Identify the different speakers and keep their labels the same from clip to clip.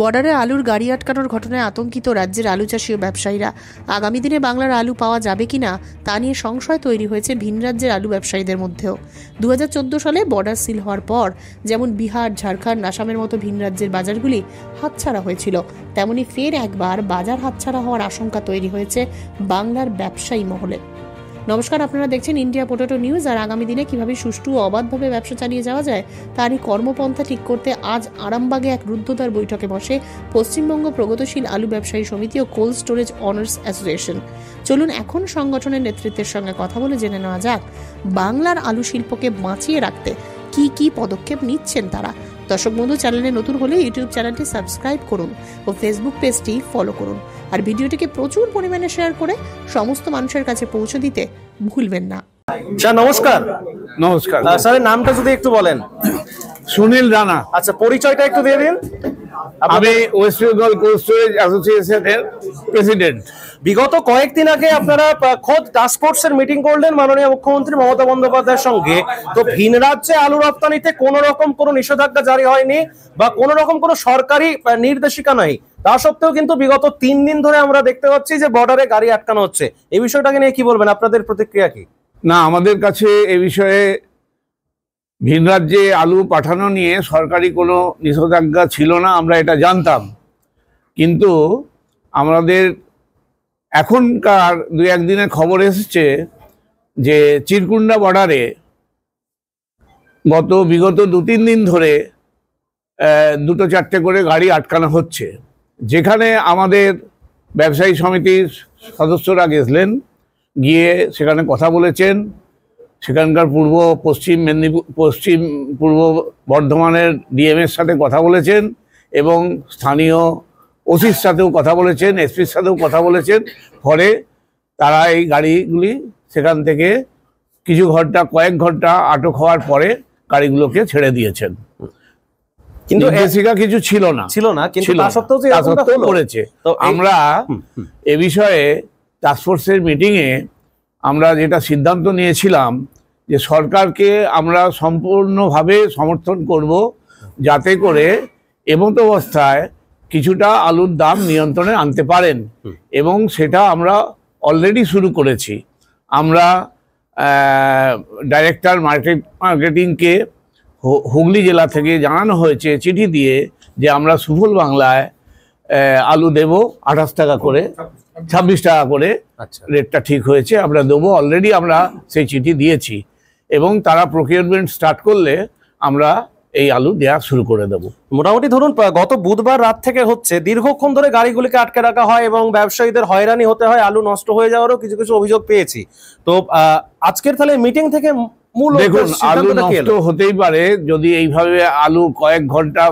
Speaker 1: বর্ডারে আলুর গাড়ি আটকানোর ঘটনায় আতঙ্কিত রাজ্যের আলু চাষী ও ব্যবসায়ীরা আগামী দিনে বাংলার আলু পাওয়া যাবে কি না তা নিয়ে সংশয় তৈরি হয়েছে ভিন রাজ্যের আলু ব্যবসায়ীদের মধ্যেও দু সালে বর্ডার সিল হওয়ার পর যেমন বিহার ঝাড়খণ্ড আসামের মতো ভিন রাজ্যের বাজারগুলি হাতছাড়া হয়েছিল তেমনি ফের একবার বাজার হাতছাড়া হওয়ার আশঙ্কা তৈরি হয়েছে বাংলার ব্যবসায়ী মহলে নমস্কার আপনারা দেখছেন ইন্ডিয়া পোটেটো নিউজ আর আগামী দিনে কিভাবে সুষ্ঠু ও অবাধভাবে ব্যবসা চালিয়ে যাওয়া যায় তারই কর্মপন্থা ঠিক করতে আজ আরামবাগে এক রুদ্ধতার বৈঠকে বসে পশ্চিমবঙ্গ প্রগতিশীল আলু ব্যবসায়ী সমিতি ও কোল্ড স্টোরেজ অনার্স অ্যাসোসিয়েশন চলুন এখন সংগঠনের নেতৃত্বের সঙ্গে কথা বলে জেনে নেওয়া যাক বাংলার আলু শিল্পকে বাঁচিয়ে রাখতে কি কি পদক্ষেপ নিচ্ছেন তারা দর্শক বন্ধু চ্যানেলে নতুন হলে ইউটিউব চ্যানেলটি সাবস্ক্রাইব করুন ও ফেসবুক পেজটি ফলো করুন আর ভিডিওটিকে প্রচুর পরিমাণে শেয়ার করে সমস্ত মানুষের কাছে পৌঁছে দিতে ভুলবেন না স্যার নমস্কার
Speaker 2: নমস্কার
Speaker 3: স্যারের নামটা যদি একটু বলেন সুনীল রানা আচ্ছা পরিচয়টা একটু দিয়ে দিন আমি ওয়েস্ট বেঙ্গল কোল্ড অ্যাসোসিয়েশনের প্রেসিডেন্ট বিগত কয়েকদিন আগে আপনারা খোদ টাস্কফোর্স এর মিটিং করলেন মাননীয় মুখ্যমন্ত্রী মমতা বন্দ্যোপাধ্যায়ের সঙ্গে তো ভিন রাজ্যে আলু রপ্তানিতে কোন রকম কোনো নিষেধাজ্ঞা জারি হয়নি বা কোন রকম কোনো সরকারি নির্দেশিকা নাই তা সত্ত্বেও কিন্তু বিগত তিন দিন ধরে আমরা দেখতে পাচ্ছি যে বর্ডারে গাড়ি আটকানো হচ্ছে
Speaker 2: এই বিষয়টাকে নিয়ে কি বলবেন আপনাদের প্রতিক্রিয়া কি না আমাদের কাছে এ বিষয়ে ভিন রাজ্যে আলু পাঠানো নিয়ে সরকারি কোনো নিষেধাজ্ঞা ছিল না আমরা এটা জানতাম কিন্তু আমাদের এখনকার দু একদিনের খবর এসেছে যে চিরকুন্ডা বর্ডারে গত বিগত দু তিন দিন ধরে দুটো চারটে করে গাড়ি আটকানো হচ্ছে যেখানে আমাদের ব্যবসায়ী সমিতির সদস্যরা গেছিলেন গিয়ে সেখানে কথা বলেছেন সেখানকার পূর্ব পশ্চিম মেদিনীপুর পশ্চিম পূর্ব বর্ধমানের ডিএমের সাথে কথা বলেছেন এবং স্থানীয় ওসির সাথেও কথা বলেছেন এসপির সাথেও কথা বলেছেন ফলে তারা এই গাড়িগুলি সেখান থেকে কিছু ঘন্টা কয়েক ঘন্টা আটক হওয়ার পরে গাড়িগুলোকে ছেড়ে দিয়েছেন কিন্তু এসিকা কিছু ছিল না ছিল না কিন্তু তা সত্ত্বেও আমরা এ বিষয়ে টাস্কফোর্সের মিটিংয়ে আমরা যেটা সিদ্ধান্ত নিয়েছিলাম যে সরকারকে আমরা সম্পূর্ণভাবে সমর্থন করব যাতে করে এমত অবস্থায় কিছুটা আলুর দাম নিয়ন্ত্রণে আনতে পারেন এবং সেটা আমরা অলরেডি শুরু করেছি আমরা ডাইরেক্টর মার্কেট মার্কেটিংকে হুগলি জেলা থেকে জানানো হয়েছে চিঠি দিয়ে যে আমরা সুফল বাংলায় আলু দেব আঠাশ টাকা করে ছাব্বিশ টাকা করে আচ্ছা। রেটটা ঠিক হয়েছে আমরা দেবো অলরেডি আমরা সেই চিঠি দিয়েছি এবং তারা প্রক্রিয়ারমেন্ট স্টার্ট করলে আমরা এই আলু দেওয়া শুরু করে দেব মোটামুটি ধরুন গত বুধবার
Speaker 3: রাত থেকে হচ্ছে দীর্ঘক্ষণ ধরে গাড়িগুলিকে আটকে রাখা হয় এবং ব্যবসায়ীদের হয়রানি হতে হয় আলু নষ্ট হয়ে যাওয়ারও কিছু কিছু অভিযোগ পেয়েছি তো আজকের
Speaker 2: তাহলে মিটিং থেকে মূল দেখুন আলু নষ্ট হতেই পারে যদি এইভাবে আলু কয়েক ঘন্টা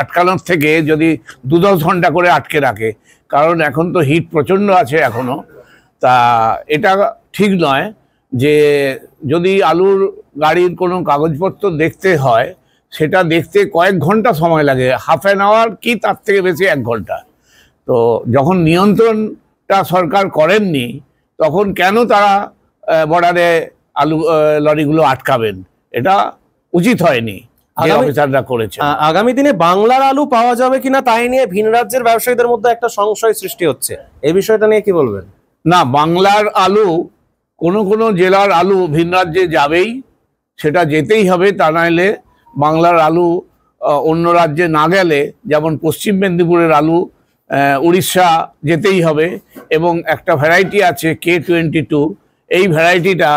Speaker 2: আটকানোর থেকে যদি দু দশ ঘন্টা করে আটকে রাখে কারণ এখন তো হিট প্রচণ্ড আছে এখনও তা এটা ঠিক নয় যে যদি আলুর গাড়ির কোনো কাগজপত্র দেখতে হয় সেটা দেখতে কয়েক ঘন্টা সময় লাগে হাফ অ্যান আওয়ার কি তার থেকে বেশি এক ঘন্টা তো যখন নিয়ন্ত্রণটা সরকার করেননি তখন কেন তারা বর্ডারে আলু লরিগুলো আটকাবেন এটা উচিত হয়নি করেছে আগামী দিনে বাংলার আলু পাওয়া যাবে কিনা তাই নিয়ে ভিন রাজ্যের ব্যবসায়ীদের মধ্যে একটা সংশয় সৃষ্টি হচ্ছে এই বিষয়টা নিয়ে কি বলবেন না বাংলার আলু কোন কোন জেলার আলু ভিন রাজ্যে যাবেই সেটা যেতেই হবে তা নাইলে বাংলার আলু অন্য রাজ্যে না গেলে যেমন পশ্চিম মেদিনীপুরের আলু উড়িষ্যা যেতেই হবে এবং একটা ভ্যারাইটি আছে কে টোয়েন্টি টু এই ভ্যারাইটিটা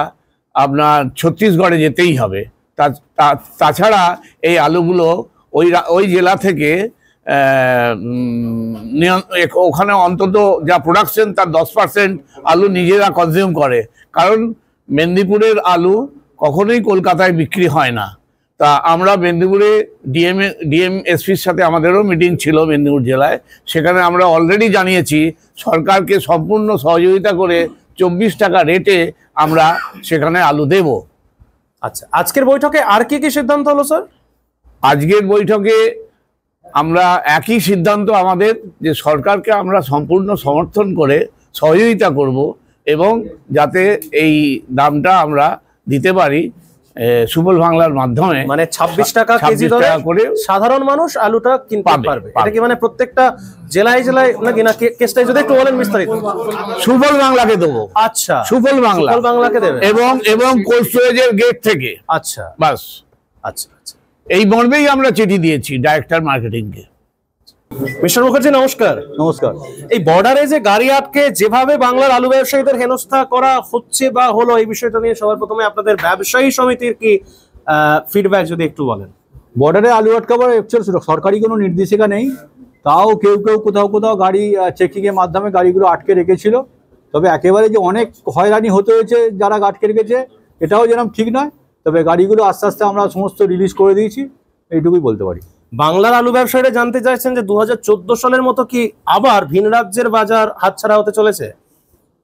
Speaker 2: আপনার ছত্তিশগড়ে যেতেই হবে তাছাড়া এই আলুগুলো ওই ওই জেলা থেকে ওখানে অন্তত যা প্রোডাকশন তার দশ পার্সেন্ট আলু নিজেরা কনজিউম করে কারণ মেদিনীপুরের আলু কখনোই কলকাতায় বিক্রি হয় না তা আমরা মেদিনীপুরে ডিএম ডিএম এসপির সাথে আমাদেরও মিটিং ছিল মেদিনীপুর জেলায় সেখানে আমরা অলরেডি জানিয়েছি সরকারকে সম্পূর্ণ সহযোগিতা করে চব্বিশ টাকা রেটে আমরা সেখানে আলু দেবো আচ্ছা আজকের বৈঠকে আর কি কি সিদ্ধান্ত হলো স্যার আজকের বৈঠকে আমরা একই সিদ্ধান্ত আমাদের যে সরকারকে আমরা সম্পূর্ণ সমর্থন করে সহযোগিতা করব এবং যাতে এই দামটা আমরা দিতে পারি সুবল বাংলার মাধ্যমে মানে ২৬ টাকা কেজি ধরে সাধারণ মানুষ আলুটা কিনতে পারবে এটা কি
Speaker 3: মানে প্রত্যেকটা জেলায় জেলায় নাকি না কেসটাই যদি একটু বলেন বিস্তারিত সুবল বাংলাকে
Speaker 2: দেবো আচ্ছা সুবল বাংলা সুবল বাংলাকে দেবে এবং এবং কোস্টোরেজের গেট থেকে আচ্ছা বাস আচ্ছা আচ্ছা এই মর্মেই আমরা চিঠি দিয়েছি ডাইরেক্টর মার্কেটিংকে
Speaker 3: মিশন মুখার্জি নমস্কার নমস্কার
Speaker 2: এই বর্ডারে যে গাড়ি আটকে যেভাবে বাংলার আলু ব্যবসায়ীদের
Speaker 3: হেনস্থা করা হচ্ছে বা হলো এই বিষয়টা নিয়ে সবার প্রথমে আপনাদের ব্যবসায়ী সমিতির কি
Speaker 1: ফিডব্যাক যদি একটু বলেন বর্ডারে আলু আটকাবার অ্যাকচুয়াল সরকারি কোনো নির্দেশিকা নেই তাও কেউ কেউ কোথাও কোথাও গাড়ি চেকিংয়ের মাধ্যমে গাড়িগুলো আটকে রেখেছিল তবে একেবারে যে অনেক হয়রানি হতে হয়েছে যারা আটকে রেখেছে এটাও যেরকম ঠিক নয় তবে গাড়িগুলো আস্তে আস্তে আমরা সমস্ত রিলিজ করে দিয়েছি এইটুকুই বলতে পারি বাংলার আলু ব্যবসায়ীরা জানতে চাইছেন যে
Speaker 3: দু সালের মতো কি আবার ভিন রাজ্যের বাজার হাতছাড়া হতে চলেছে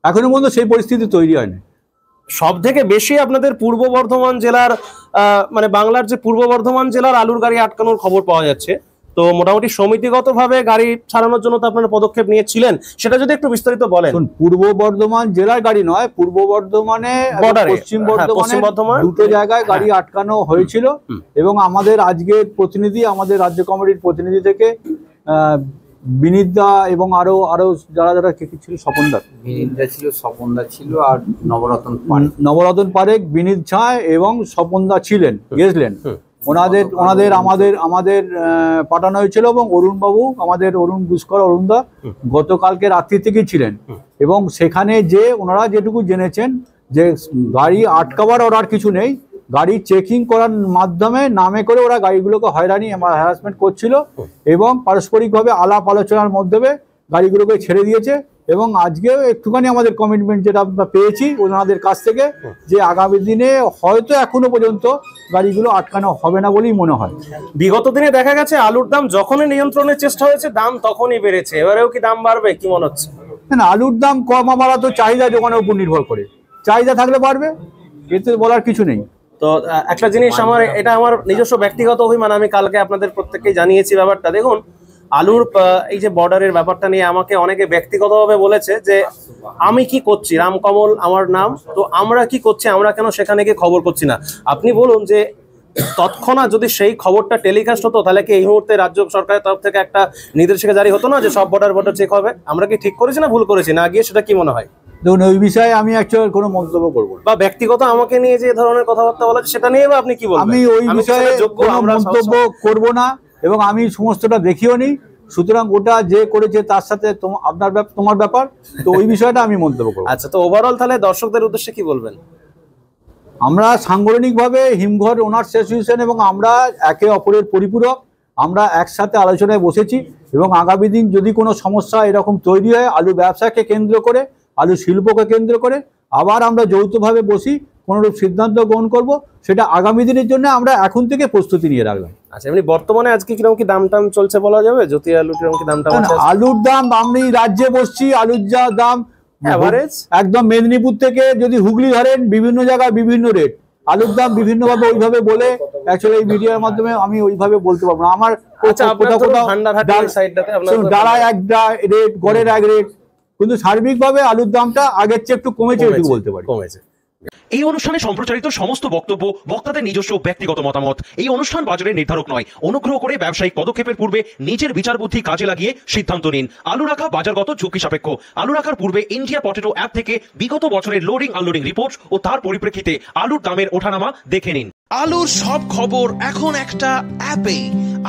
Speaker 3: এখনো পর্যন্ত সেই পরিস্থিতি তৈরি হয়নি সব থেকে বেশি আপনাদের পূর্ব বর্ধমান জেলার মানে বাংলার যে পূর্ব বর্ধমান জেলার আলুর গাড়ি আটকানোর খবর পাওয়া যাচ্ছে তো মোটামুটি সমিতিগতভাবে
Speaker 1: গাড়ি ছাড়ানোর জন্য তো আপনারা পদক্ষেপ নিয়েছিলেন সেটা যদি একটু বিস্তারিত বলেন পূর্ব বর্ধমান জেলার গাড়ি নয় পূর্ব বর্ধমানে হ্যাঁ, পশ্চিম বর্ধমান দুটো জায়গায় গাড়ি হ্যাঁ। আটকানো হয়েছিল এবং আমাদের আজকের প্রতিনিধি আমাদের রাজ্য কমিটির প্রতিনিধি থেকে বিনিদা এবং আরো আরো যারা যারা কে ছিল স্বপনদা বিনিদা ছিল স্বপনদা ছিল আর নবরতন নবরতন পারেক বিনিদ ছায় এবং স্বপনদা ছিলেন গেছিলেন ওনাদের ওনাদের আমাদের আমাদের পাঠানো হয়েছিল এবং অরুণবাবু আমাদের অরুণ পুষ্কর অরুণদা গতকালকে রাত্রি থেকেই ছিলেন এবং সেখানে যে ওনারা যেটুকু জেনেছেন যে গাড়ি আটকাবার ওরার কিছু নেই গাড়ি চেকিং করার মাধ্যমে নামে করে ওরা গাড়িগুলোকে হয়রানি হ্যারাসমেন্ট করছিল এবং পারস্পরিকভাবে আলাপ আলোচনার মাধ্যমে গাড়িগুলোকে ছেড়ে দিয়েছে এবং আজকেও একটুখানি আমাদের কমিটমেন্ট যেটা আমরা পেয়েছি ওনাদের কাছ থেকে যে আগামী দিনে হয়তো এখনো পর্যন্ত গাড়িগুলো আটকানো হবে না বলেই মনে হয় বিগত দিনে দেখা গেছে আলুর দাম যখনই নিয়ন্ত্রণের চেষ্টা
Speaker 3: হয়েছে দাম তখনই বেড়েছে এবারেও কি দাম বাড়বে কি মনে হচ্ছে
Speaker 1: না আলুর দাম কম আমার তো চাহিদা যোগানোর উপর নির্ভর করে চাহিদা থাকলে বাড়বে এতে বলার কিছু নেই
Speaker 3: তো একটা জিনিস আমার এটা আমার নিজস্ব ব্যক্তিগত অভিমান আমি কালকে আপনাদের প্রত্যেককেই জানিয়েছি ব্যাপারটা দেখুন আলুর এই যে বর্ডারের ব্যাপারটা নিয়ে আমাকে অনেকে ব্যক্তিগতভাবে বলেছে যে আমি কি করছি রামকমল আমার নাম তো আমরা কি করছি আমরা কেন সেখানে গিয়ে খবর করছি না আপনি বলুন যে তৎক্ষণাৎ যদি সেই খবরটা টেলিকাস্ট হতো তাহলে কি এই মুহূর্তে রাজ্য সরকারের তরফ থেকে একটা নির্দেশিকা জারি হতো না যে সব বর্ডার বর্ডার চেক হবে আমরা কি ঠিক করেছি না ভুল করেছি না গিয়ে সেটা কি মনে হয়
Speaker 1: দেখুন ওই বিষয়ে আমি অ্যাকচুয়াল কোনো মন্তব্য করবো বা
Speaker 3: ব্যক্তিগত আমাকে নিয়ে যে ধরনের কথাবার্তা বলা সেটা নিয়ে বা আপনি কি বলবেন
Speaker 1: আমি ওই বিষয়ে মন্তব্য করব না এবং আমি সমস্তটা দেখিও নিই সুতরাং ওটা যে করেছে তার সাথে আপনার তোমার ব্যাপার তো ওই বিষয়টা আমি মন্তব্য করবো আচ্ছা তো ওভারঅল তাহলে দর্শকদের উদ্দেশ্যে কি বলবেন আমরা সাংগঠনিকভাবে হিমঘর ওনার্স অ্যাসোসিয়েশন এবং আমরা একে অপরের পরিপূরক আমরা একসাথে আলোচনায় বসেছি এবং আগামী দিন যদি কোনো সমস্যা এরকম তৈরি হয় আলু ব্যবসাকে কেন্দ্র করে আলু শিল্পকে কেন্দ্র করে আবার আমরা যৌথভাবে বসি কোনোরূপ সিদ্ধান্ত গ্রহণ করব সেটা আগামী দিনের জন্য আমরা এখন থেকে প্রস্তুতি নিয়ে রাখলাম আচ্ছা এমনি বর্তমানে আজকে কিরকম কি দাম টাম চলছে বলা যাবে জ্যোতি আলু কিরকম কি দাম টাম আলুর দাম আমি রাজ্যে বসছি আলুর যা দাম অ্যাভারেজ একদম মেদিনীপুর থেকে যদি হুগলি ধরেন বিভিন্ন জায়গায় বিভিন্ন রেট আলুর দাম ভাবে ওইভাবে বলে অ্যাকচুয়ালি এই মাধ্যমে আমি ওইভাবে বলতে পারবো না আমার আচ্ছা, দাঁড়ায় এক রেট গড়ের এক রেট কিন্তু সার্বিকভাবে আলুর দামটা আগের চেয়ে একটু কমেছে বলতে পারি কমেছে
Speaker 3: এই অনুষ্ঠানে সম্প্রচারিত সমস্ত বক্তব্য বক্তাদের নিজস্ব ব্যক্তিগত মতামত এই অনুষ্ঠান বাজারের নির্ধারক নয় অনুগ্রহ করে ব্যবসায়িক পদক্ষেপের পূর্বে নিজের বিচার বুদ্ধি কাজে লাগিয়ে সিদ্ধান্ত নিন আলু রাখা বাজারগত ঝুঁকি সাপেক্ষ আলু রাখার পূর্বে ইন্ডিয়া পটেটো অ্যাপ থেকে বিগত বছরের লোডিং আনলোডিং রিপোর্ট ও তার পরিপ্রেক্ষিতে আলুর দামের ওঠানামা দেখে নিন
Speaker 1: আলুর
Speaker 2: সব খবর
Speaker 3: এখন একটা অ্যাপে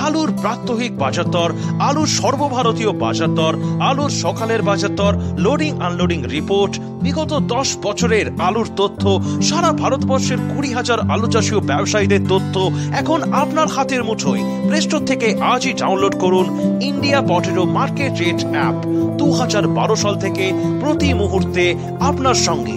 Speaker 3: আলুর প্রাত্যহিক বাজার দর আলুর সর্বভারতীয় বাজার দর আলুর সকালের বাজার দর লোডিং আনলোডিং রিপোর্ট বিগত দশ বছরের আলুর তথ্য সারা ভারতবর্ষের কুড়ি হাজার আলু চাষীয় ব্যবসায়ীদের তথ্য এখন আপনার হাতের মুঠোয় প্লে স্টোর থেকে আজই ডাউনলোড করুন ইন্ডিয়া
Speaker 1: পটেরো মার্কেট রেট অ্যাপ দু সাল থেকে প্রতি মুহূর্তে আপনার সঙ্গে